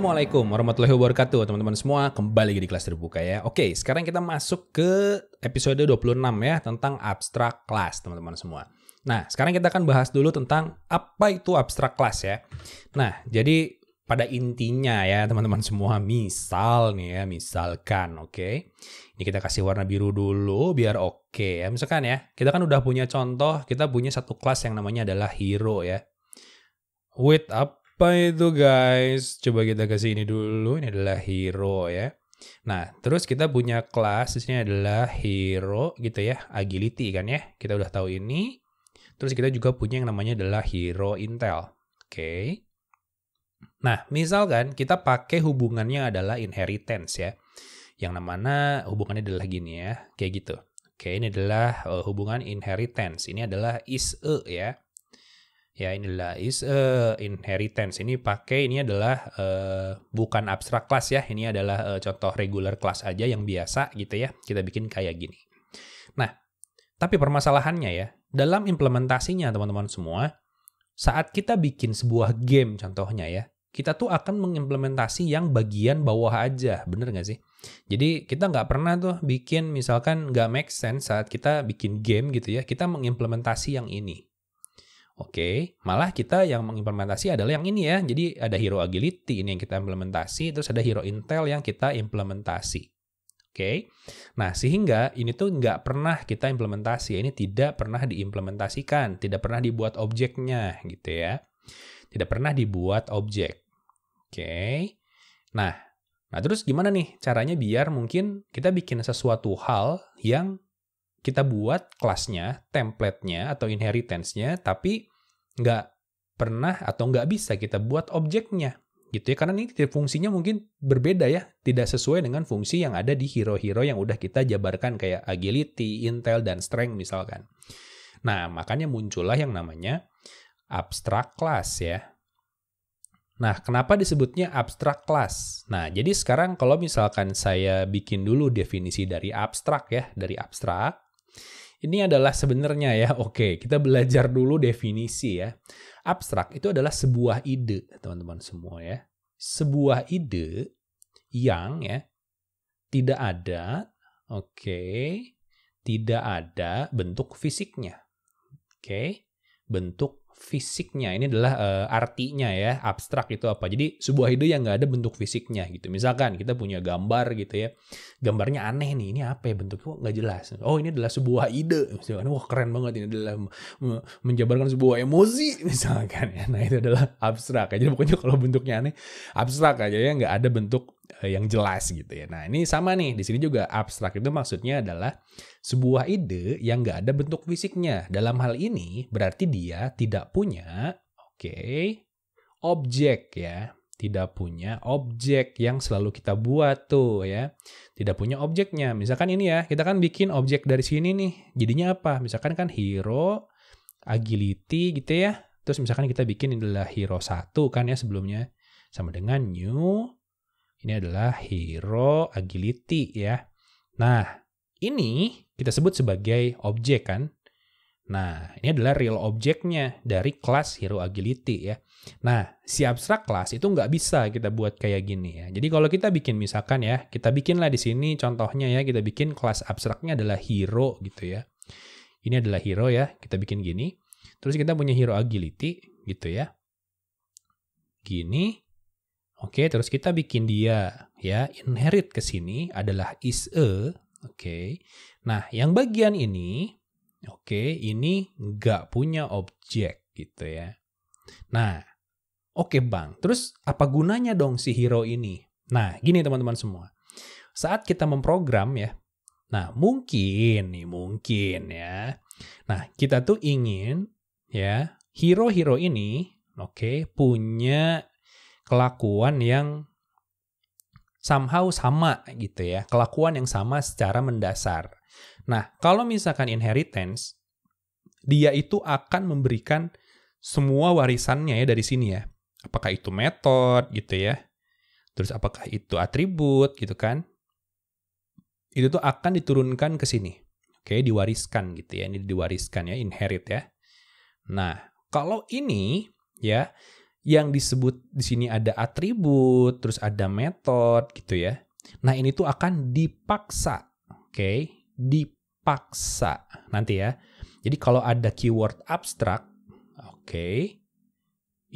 Assalamualaikum warahmatullahi wabarakatuh teman-teman semua kembali lagi di kelas terbuka ya Oke sekarang kita masuk ke episode 26 ya tentang abstrak kelas teman-teman semua Nah sekarang kita akan bahas dulu tentang apa itu abstrak kelas ya Nah jadi pada intinya ya teman-teman semua misal nih ya misalkan oke okay? ini kita kasih warna biru dulu biar oke okay, ya misalkan ya kita kan udah punya contoh kita punya satu kelas yang namanya adalah hero ya with a apa itu guys? Coba kita kasih ini dulu. Ini adalah hero ya. Nah, terus kita punya kelas di adalah hero gitu ya, agility kan ya. Kita udah tahu ini. Terus kita juga punya yang namanya adalah hero intel. Oke. Okay. Nah, misalkan kita pakai hubungannya adalah inheritance ya. Yang namanya hubungannya adalah gini ya, kayak gitu. Oke, okay, ini adalah eh, hubungan inheritance. Ini adalah is a ya ya inilah is uh, inheritance ini pakai ini adalah uh, bukan abstrak class ya ini adalah uh, contoh regular class aja yang biasa gitu ya kita bikin kayak gini nah tapi permasalahannya ya dalam implementasinya teman-teman semua saat kita bikin sebuah game contohnya ya kita tuh akan mengimplementasi yang bagian bawah aja bener nggak sih jadi kita nggak pernah tuh bikin misalkan nggak make sense saat kita bikin game gitu ya kita mengimplementasi yang ini Oke, okay. malah kita yang mengimplementasi adalah yang ini ya. Jadi ada hero agility ini yang kita implementasi, terus ada hero intel yang kita implementasi. Oke, okay. nah sehingga ini tuh nggak pernah kita implementasi, ini tidak pernah diimplementasikan, tidak pernah dibuat objeknya gitu ya. Tidak pernah dibuat objek. Oke, okay. nah, nah terus gimana nih caranya biar mungkin kita bikin sesuatu hal yang kita buat kelasnya, templatenya atau inheritance-nya, tapi nggak pernah atau nggak bisa kita buat objeknya gitu ya karena ini fungsinya mungkin berbeda ya tidak sesuai dengan fungsi yang ada di hero-hero yang udah kita jabarkan kayak agility, intel dan strength misalkan. Nah makanya muncullah yang namanya abstrak class ya. Nah kenapa disebutnya abstrak class? Nah jadi sekarang kalau misalkan saya bikin dulu definisi dari abstrak ya dari abstrak ini adalah sebenarnya ya, oke, okay, kita belajar dulu definisi ya. Abstrak itu adalah sebuah ide, teman-teman semua ya. Sebuah ide yang ya tidak ada, oke, okay, tidak ada bentuk fisiknya. Oke, okay, bentuk fisiknya. Ini adalah uh, artinya ya, abstrak itu apa. Jadi sebuah ide yang nggak ada bentuk fisiknya gitu. Misalkan kita punya gambar gitu ya, gambarnya aneh nih, ini apa ya bentuknya kok nggak jelas. Oh ini adalah sebuah ide. Misalkan, wah keren banget ini adalah menjabarkan sebuah emosi misalkan ya. Nah itu adalah abstrak. aja pokoknya kalau bentuknya aneh, abstrak aja ya, nggak ada bentuk Eh, yang jelas gitu ya. Nah ini sama nih di sini juga abstrak itu maksudnya adalah sebuah ide yang nggak ada bentuk fisiknya. Dalam hal ini berarti dia tidak punya, oke, okay, objek ya, tidak punya objek yang selalu kita buat tuh ya, tidak punya objeknya. Misalkan ini ya kita kan bikin objek dari sini nih, jadinya apa? Misalkan kan hero, agility gitu ya. Terus misalkan kita bikin adalah hero satu kan ya sebelumnya sama dengan new ini adalah hero agility ya. Nah, ini kita sebut sebagai objek kan. Nah, ini adalah real objeknya dari kelas hero agility ya. Nah, si abstrak kelas itu nggak bisa kita buat kayak gini ya. Jadi kalau kita bikin misalkan ya, kita bikinlah di sini contohnya ya, kita bikin kelas abstraknya adalah hero gitu ya. Ini adalah hero ya, kita bikin gini. Terus kita punya hero agility gitu ya. Gini, Oke, terus kita bikin dia ya. Inherit ke sini adalah is a. Oke. Nah, yang bagian ini oke, ini nggak punya objek gitu ya. Nah, oke Bang. Terus apa gunanya dong si hero ini? Nah, gini teman-teman semua. Saat kita memprogram ya. Nah, mungkin nih mungkin ya. Nah, kita tuh ingin ya hero-hero ini oke okay, punya kelakuan yang somehow sama gitu ya, kelakuan yang sama secara mendasar. Nah, kalau misalkan inheritance, dia itu akan memberikan semua warisannya ya dari sini ya. Apakah itu metode gitu ya, terus apakah itu atribut gitu kan? Itu tuh akan diturunkan ke sini. Oke, diwariskan gitu ya. Ini diwariskan ya, inherit ya. Nah, kalau ini ya yang disebut di sini ada atribut, terus ada metode gitu ya. Nah, ini tuh akan dipaksa. Oke, okay? dipaksa nanti ya. Jadi kalau ada keyword abstrak, oke. Okay,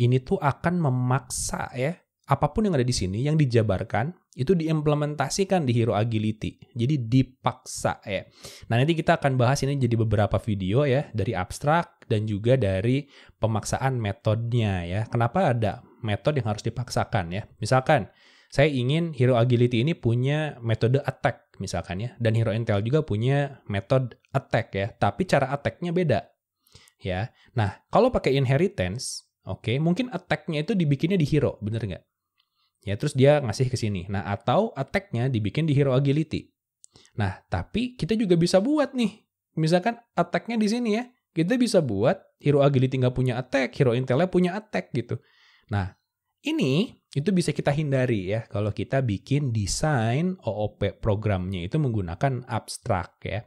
ini tuh akan memaksa ya. Apapun yang ada di sini yang dijabarkan itu diimplementasikan di Hero Agility. Jadi dipaksa ya. Nah nanti kita akan bahas ini jadi beberapa video ya dari abstrak dan juga dari pemaksaan metodenya ya. Kenapa ada metode yang harus dipaksakan ya? Misalkan saya ingin Hero Agility ini punya metode attack misalkan ya, dan Hero Intel juga punya metode attack ya, tapi cara attacknya beda ya. Nah kalau pakai inheritance, oke okay, mungkin attacknya itu dibikinnya di Hero, bener nggak? Ya, terus dia ngasih ke sini. Nah, atau attack-nya dibikin di hero agility. Nah, tapi kita juga bisa buat nih. Misalkan attack-nya di sini ya. Kita bisa buat hero agility nggak punya attack, hero intelnya punya attack gitu. Nah, ini itu bisa kita hindari ya kalau kita bikin desain OOP programnya itu menggunakan abstrak ya.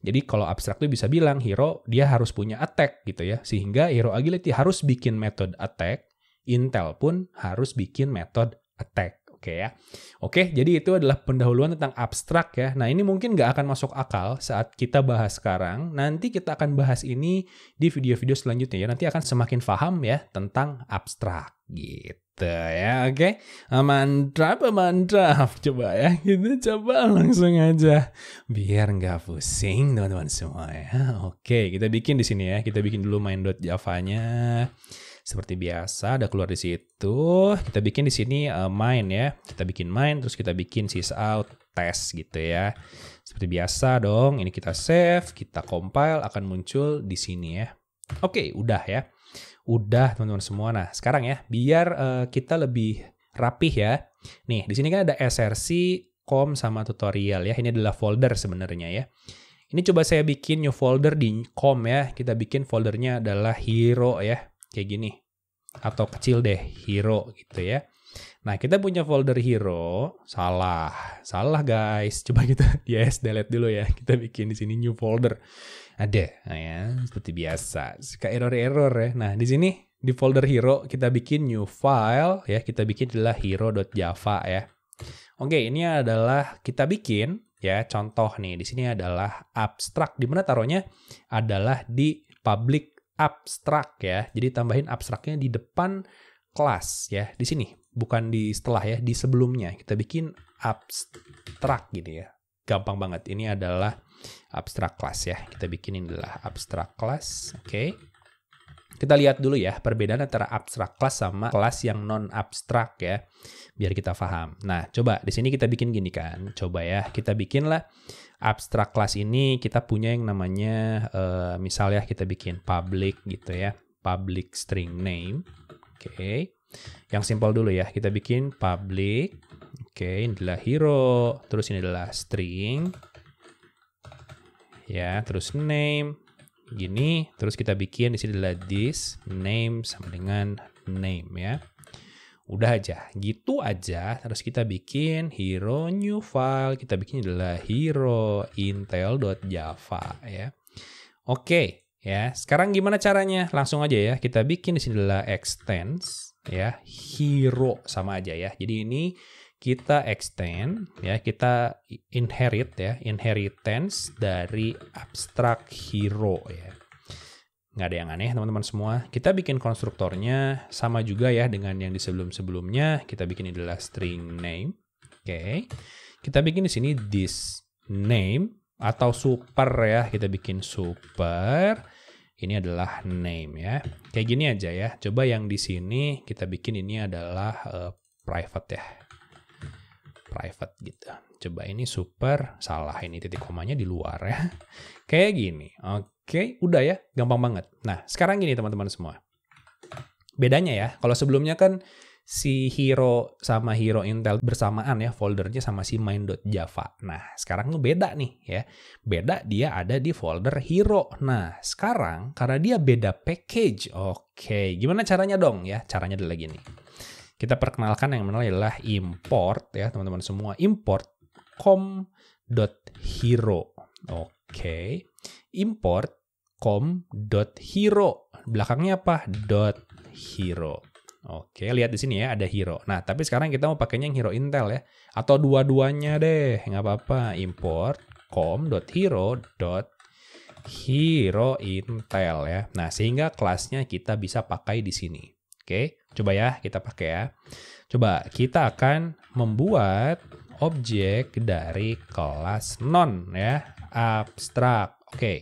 Jadi kalau abstrak itu bisa bilang hero dia harus punya attack gitu ya. Sehingga hero agility harus bikin metode attack, intel pun harus bikin metode attack. Oke okay ya. Oke, okay, jadi itu adalah pendahuluan tentang abstrak ya. Nah ini mungkin nggak akan masuk akal saat kita bahas sekarang. Nanti kita akan bahas ini di video-video selanjutnya ya. Nanti akan semakin paham ya tentang abstrak gitu ya. Oke, okay? mantap, mantap. Coba ya, kita coba langsung aja biar nggak pusing teman-teman semua ya. Oke, okay, kita bikin di sini ya. Kita bikin dulu main.java-nya. java seperti biasa, ada keluar di situ. Kita bikin di sini uh, main ya. Kita bikin main, terus kita bikin sys out test gitu ya. Seperti biasa dong. Ini kita save, kita compile, akan muncul di sini ya. Oke, udah ya. Udah teman-teman semua. Nah, sekarang ya, biar uh, kita lebih rapih ya. Nih, di sini kan ada src com sama tutorial ya. Ini adalah folder sebenarnya ya. Ini coba saya bikin new folder di com ya. Kita bikin foldernya adalah hero ya kayak gini atau kecil deh hero gitu ya. Nah kita punya folder hero salah salah guys coba kita yes delete dulu ya kita bikin di sini new folder ada nah, ya seperti biasa suka error error ya. Nah di sini di folder hero kita bikin new file ya kita bikin adalah hero.java ya. Oke ini adalah kita bikin ya contoh nih di sini adalah abstrak di mana taruhnya adalah di public abstrak ya. Jadi tambahin abstraknya di depan kelas ya. Di sini, bukan di setelah ya, di sebelumnya. Kita bikin abstrak gitu ya. Gampang banget. Ini adalah abstrak kelas ya. Kita bikin inilah abstrak kelas. Oke. Okay. Kita lihat dulu ya perbedaan antara abstrak kelas sama kelas yang non abstrak ya, biar kita paham. Nah, coba di sini kita bikin gini kan, coba ya kita bikinlah abstrak kelas ini kita punya yang namanya uh, eh, misalnya kita bikin public gitu ya, public string name, oke. Okay. Yang simpel dulu ya, kita bikin public, oke, okay, ini adalah hero, terus ini adalah string, ya, terus name, gini terus kita bikin di sini adalah this name sama dengan name ya udah aja gitu aja terus kita bikin hero new file kita bikin adalah hero intel java ya oke ya sekarang gimana caranya langsung aja ya kita bikin di sini adalah extends ya hero sama aja ya jadi ini kita extend ya kita inherit ya inheritance dari abstract hero ya nggak ada yang aneh teman-teman semua kita bikin konstruktornya sama juga ya dengan yang di sebelum-sebelumnya kita bikin adalah string name oke okay. kita bikin di sini this name atau super ya kita bikin super ini adalah name ya kayak gini aja ya coba yang di sini kita bikin ini adalah uh, private ya private gitu. Coba ini super salah ini titik komanya di luar ya. Kayak gini. Oke, udah ya, gampang banget. Nah, sekarang gini teman-teman semua. Bedanya ya, kalau sebelumnya kan si hero sama hero intel bersamaan ya foldernya sama si main.java. Nah, sekarang tuh beda nih ya. Beda dia ada di folder hero. Nah, sekarang karena dia beda package. Oke, gimana caranya dong ya? Caranya adalah gini kita perkenalkan yang menilai adalah import ya teman-teman semua import com hero Oke. Okay. Import hero Belakangnya apa? dot .hero. Oke, lihat di sini ya ada hero. Nah, tapi sekarang kita mau pakainya yang hero Intel ya. Atau dua-duanya deh, nggak apa-apa. Import hero Intel ya. Nah, sehingga kelasnya kita bisa pakai di sini. Oke. Coba ya, kita pakai ya. Coba kita akan membuat objek dari kelas non ya, abstrak. Oke. Okay.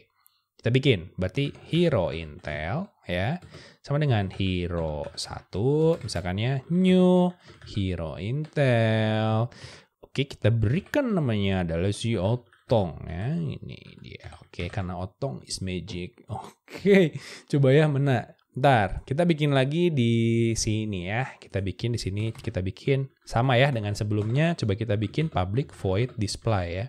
Kita bikin, berarti hero intel ya. Sama dengan hero 1, misalkannya new hero intel. Oke, kita berikan namanya adalah si Otong ya. Ini dia. Oke, karena Otong is magic. Oke, coba ya mena ntar kita bikin lagi di sini ya. Kita bikin di sini, kita bikin sama ya dengan sebelumnya. Coba kita bikin public void display ya.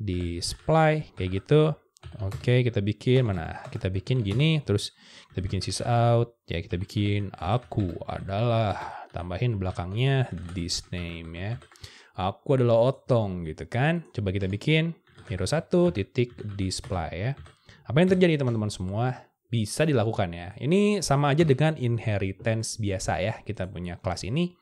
Display kayak gitu. Oke, kita bikin mana? Kita bikin gini, terus kita bikin sys out. Ya, kita bikin aku adalah tambahin belakangnya this name ya. Aku adalah Otong gitu kan. Coba kita bikin hero 1 titik display ya. Apa yang terjadi teman-teman semua? bisa dilakukan ya. Ini sama aja dengan inheritance biasa ya. Kita punya kelas ini,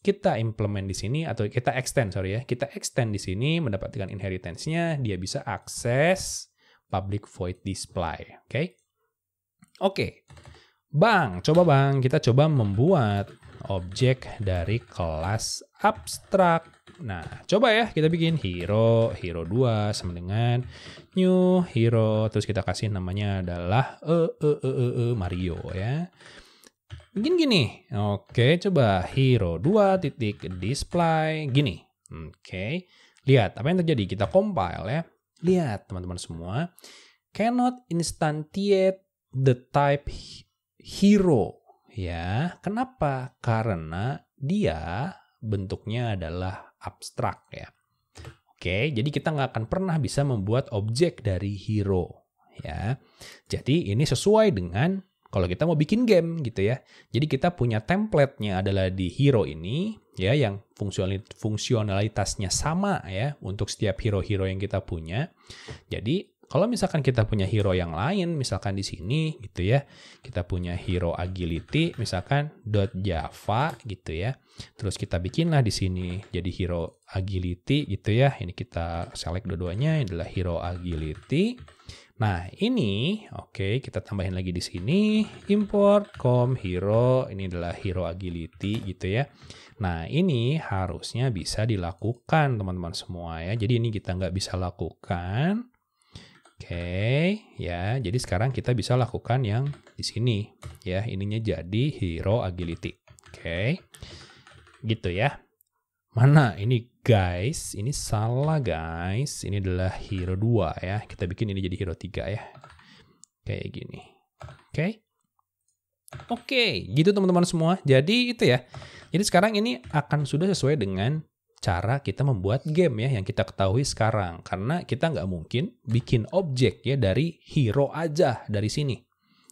kita implement di sini atau kita extend sorry ya, kita extend di sini mendapatkan inheritance-nya, dia bisa akses public void display. Oke, okay? oke, okay. bang, coba bang, kita coba membuat objek dari kelas abstrak. Nah, coba ya kita bikin hero, hero 2 sama dengan new hero terus kita kasih namanya adalah e e e e, e Mario ya. Mungkin gini. Oke, coba hero 2 titik display gini. Oke. Lihat apa yang terjadi? Kita compile ya. Lihat teman-teman semua. Cannot instantiate the type hero ya. Kenapa? Karena dia bentuknya adalah abstrak ya. Oke, jadi kita nggak akan pernah bisa membuat objek dari hero ya. Jadi ini sesuai dengan kalau kita mau bikin game gitu ya. Jadi kita punya template-nya adalah di hero ini ya yang fungsionalitasnya sama ya untuk setiap hero-hero yang kita punya. Jadi kalau misalkan kita punya hero yang lain, misalkan di sini gitu ya, kita punya hero agility, misalkan .java gitu ya. Terus kita bikinlah di sini jadi hero agility gitu ya. Ini kita select dua-duanya, ini adalah hero agility. Nah, ini oke, okay, kita tambahin lagi di sini import com hero, ini adalah hero agility gitu ya. Nah, ini harusnya bisa dilakukan teman-teman semua ya. Jadi ini kita nggak bisa lakukan Oke, okay, ya. Jadi sekarang kita bisa lakukan yang di sini, ya. Ininya jadi hero agility. Oke. Okay. Gitu ya. Mana ini guys? Ini salah guys. Ini adalah hero 2 ya. Kita bikin ini jadi hero 3 ya. Kayak gini. Oke. Okay. Oke, okay, gitu teman-teman semua. Jadi itu ya. Jadi sekarang ini akan sudah sesuai dengan cara kita membuat game ya yang kita ketahui sekarang karena kita nggak mungkin bikin objek ya dari hero aja dari sini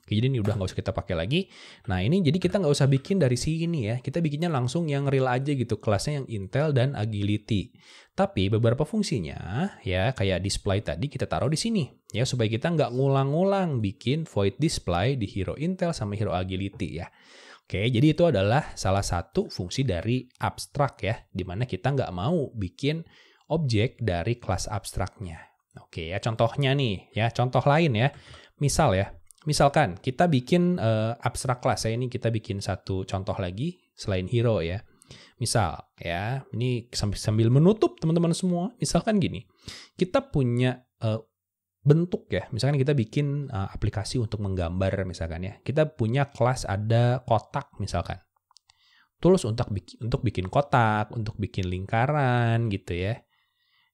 Oke, jadi ini udah nggak usah kita pakai lagi. Nah ini jadi kita nggak usah bikin dari sini ya. Kita bikinnya langsung yang real aja gitu. Kelasnya yang Intel dan Agility. Tapi beberapa fungsinya ya kayak display tadi kita taruh di sini. Ya supaya kita nggak ngulang-ngulang bikin void display di Hero Intel sama Hero Agility ya. Oke, jadi itu adalah salah satu fungsi dari abstrak ya, dimana kita nggak mau bikin objek dari kelas abstraknya. Oke ya, contohnya nih ya, contoh lain ya. Misal ya, misalkan kita bikin uh, abstrak kelas ya, ini kita bikin satu contoh lagi selain hero ya. Misal ya, ini sambil menutup teman-teman semua, misalkan gini, kita punya uh, bentuk ya. Misalkan kita bikin uh, aplikasi untuk menggambar misalkan ya. Kita punya kelas ada kotak misalkan. Tools untuk bikin, untuk bikin kotak, untuk bikin lingkaran gitu ya.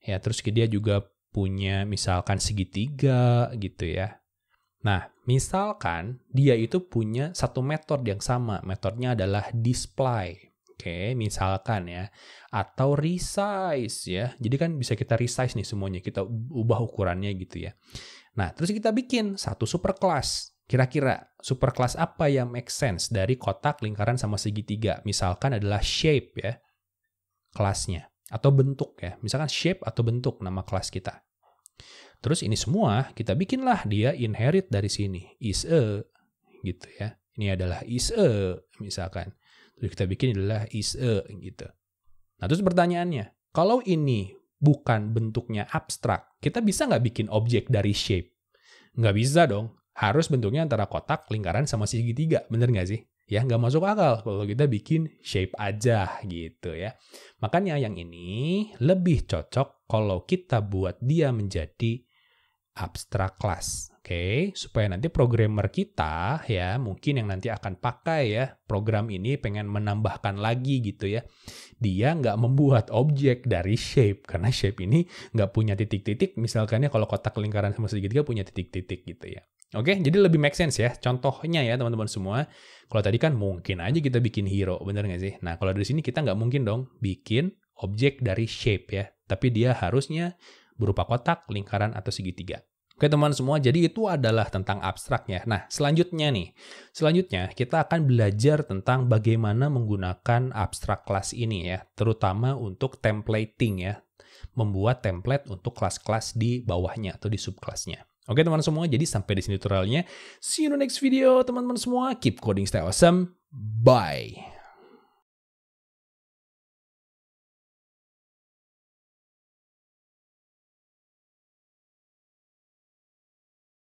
Ya, terus dia juga punya misalkan segitiga gitu ya. Nah, misalkan dia itu punya satu metode yang sama. Metodenya adalah display. Oke, misalkan ya. Atau resize ya. Jadi kan bisa kita resize nih semuanya. Kita ubah ukurannya gitu ya. Nah, terus kita bikin satu super class Kira-kira super class apa yang make sense dari kotak, lingkaran, sama segitiga? Misalkan adalah shape ya. Kelasnya. Atau bentuk ya. Misalkan shape atau bentuk nama kelas kita. Terus ini semua kita bikinlah dia inherit dari sini. Is a gitu ya. Ini adalah is a misalkan yang kita bikin adalah is a gitu. Nah terus pertanyaannya, kalau ini bukan bentuknya abstrak, kita bisa nggak bikin objek dari shape? Nggak bisa dong, harus bentuknya antara kotak, lingkaran, sama segitiga, bener nggak sih? Ya nggak masuk akal kalau kita bikin shape aja gitu ya. Makanya yang ini lebih cocok kalau kita buat dia menjadi abstrak kelas, Oke, okay? supaya nanti programmer kita ya mungkin yang nanti akan pakai ya program ini pengen menambahkan lagi gitu ya. Dia nggak membuat objek dari shape karena shape ini nggak punya titik-titik. Misalkannya kalau kotak lingkaran sama segitiga punya titik-titik gitu ya. Oke, okay? jadi lebih make sense ya. Contohnya ya teman-teman semua. Kalau tadi kan mungkin aja kita bikin hero, bener nggak sih? Nah kalau dari sini kita nggak mungkin dong bikin objek dari shape ya. Tapi dia harusnya berupa kotak, lingkaran, atau segitiga. Oke teman semua, jadi itu adalah tentang abstraknya. Nah, selanjutnya nih, selanjutnya kita akan belajar tentang bagaimana menggunakan abstrak kelas ini ya, terutama untuk templating ya, membuat template untuk kelas-kelas di bawahnya atau di subkelasnya. Oke teman semua, jadi sampai di sini tutorialnya. See you in the next video teman-teman semua. Keep coding stay awesome. Bye.